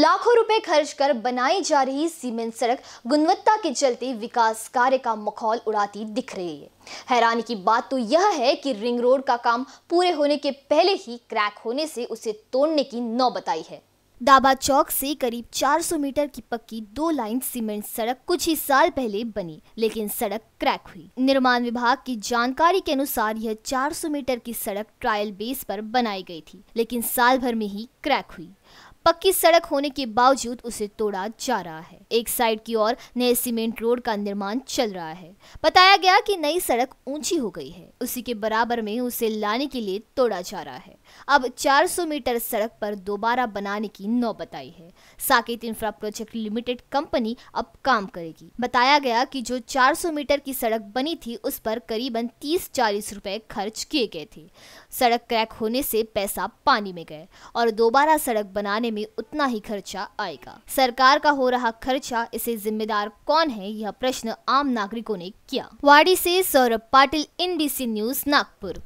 लाखों रुपए खर्च कर बनाई जा रही सीमेंट सड़क गुणवत्ता के चलते विकास कार्य का मखौल उड़ाती दिख रही है हैरानी की बात तो यह है कि रिंग रोड का काम पूरे होने के पहले ही क्रैक होने से उसे तोड़ने की नौबत आई है दाबा चौक से करीब 400 मीटर की पक्की दो लाइन सीमेंट सड़क कुछ ही साल पहले बनी लेकिन सड़क क्रैक हुई निर्माण विभाग की जानकारी के अनुसार यह 400 मीटर की सड़क ट्रायल बेस पर बनाई गई थी लेकिन साल भर में ही क्रैक हुई पक्की सड़क होने के बावजूद उसे तोड़ा जा रहा है एक साइड की ओर नए सीमेंट रोड का निर्माण चल रहा है बताया गया कि नई सड़क ऊंची हो गई है उसी के बराबर में उसे लाने के लिए तोड़ा जा रहा है अब 400 मीटर सड़क पर दोबारा बनाने की नौबत आई है Saket infra project limited company अब काम करेगी बताया गया की जो चार मीटर की सड़क बनी थी उस पर करीबन तीस चालीस रूपए खर्च किए गए थे सड़क क्रैक होने से पैसा पानी में गए और दोबारा सड़क बनाने करने में उतना ही खर्चा आएगा सरकार का हो रहा खर्चा इसे जिम्मेदार कौन है यह प्रश्न आम नागरिकों ने किया वाड़ी से सौरभ पाटिल एनबीसी न्यूज नागपुर